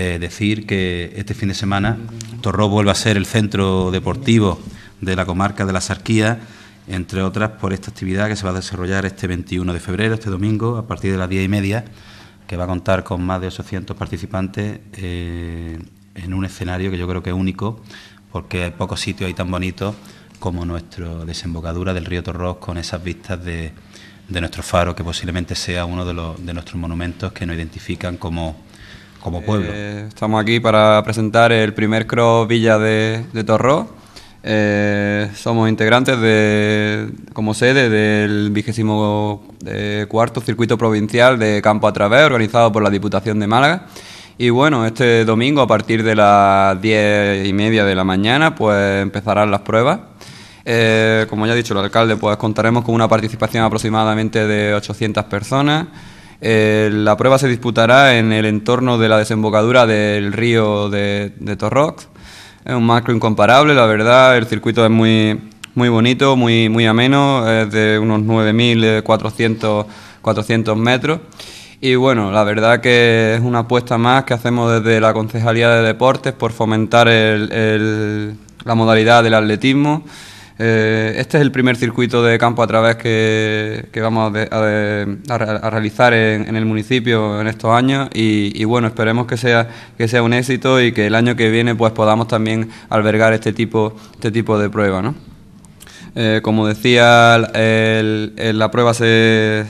Eh, decir que este fin de semana Torró vuelve a ser el centro deportivo de la comarca de las Sarquía, entre otras por esta actividad que se va a desarrollar este 21 de febrero, este domingo, a partir de las 10 y media, que va a contar con más de 800 participantes eh, en un escenario que yo creo que es único, porque hay pocos sitios ahí tan bonitos como nuestra desembocadura del río Torros con esas vistas de, de nuestro faro, que posiblemente sea uno de nuestros monumentos que nos identifican como como pueblo. Eh, estamos aquí para presentar el primer Cross Villa de, Torró. Eh, somos integrantes de, como sede del vigésimo eh, cuarto circuito provincial de Campo a Través, organizado por la Diputación de Málaga. Y bueno, este domingo a partir de las diez y media de la mañana, pues empezarán las pruebas. como ya ha dicho el alcalde, pues contaremos con una participación aproximadamente de 800 personas. Eh, la prueba se disputará en el entorno de la desembocadura del río de, de Es un macro incomparable, la verdad. El circuito es muy, muy bonito, muy, muy ameno, es de unos 9.400 400 metros. Y bueno, la verdad que es una apuesta más que hacemos desde la Concejalía de Deportes por fomentar la modalidad del atletismo eh, este es el primer circuito de campo a través que, vamos a, realizar en, el municipio en estos años y, bueno, esperemos que sea, que sea un éxito y que el año que viene pues podamos también albergar este tipo, este tipo de pruebas. ¿no? Eh, como decía, la prueba se,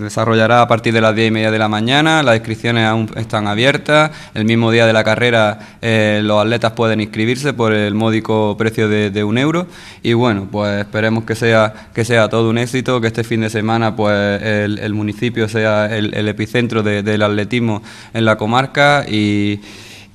desarrollará a partir de las 10 y media de la mañana, las inscripciones aún están abiertas, el mismo día de la carrera eh, los atletas pueden inscribirse por el módico precio de, un euro y bueno, pues esperemos que sea, que sea todo un éxito, que este fin de semana pues el, municipio sea el, epicentro del atletismo en la comarca y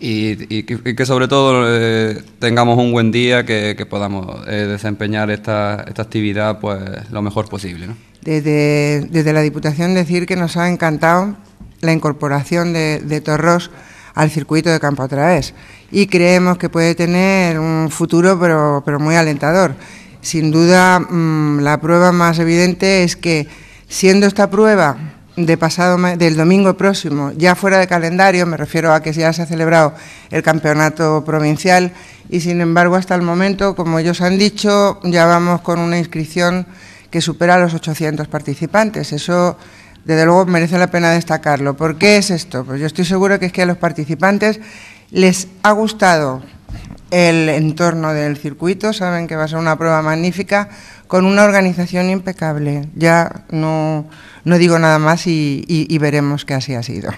y, que, sobre todo eh, tengamos un buen día, que, podamos eh, desempeñar esta, esta actividad pues lo mejor posible. ¿no? Desde, desde la Diputación decir que nos ha encantado la incorporación de, Torros al circuito de Campo través y creemos que puede tener un futuro pero, pero muy alentador. Sin duda, mm, la prueba más evidente es que siendo esta prueba de pasado, del domingo próximo, ya fuera de calendario, me refiero a que ya se ha celebrado el campeonato provincial y sin embargo hasta el momento, como ellos han dicho, ya vamos con una inscripción que supera los 800 participantes. Eso desde luego merece la pena destacarlo. ¿Por qué es esto? Pues yo estoy seguro que es que a los participantes les ha gustado el entorno del circuito, saben que va a ser una prueba magnífica, con una organización impecable. Ya no, digo nada más y, y veremos que así ha sido.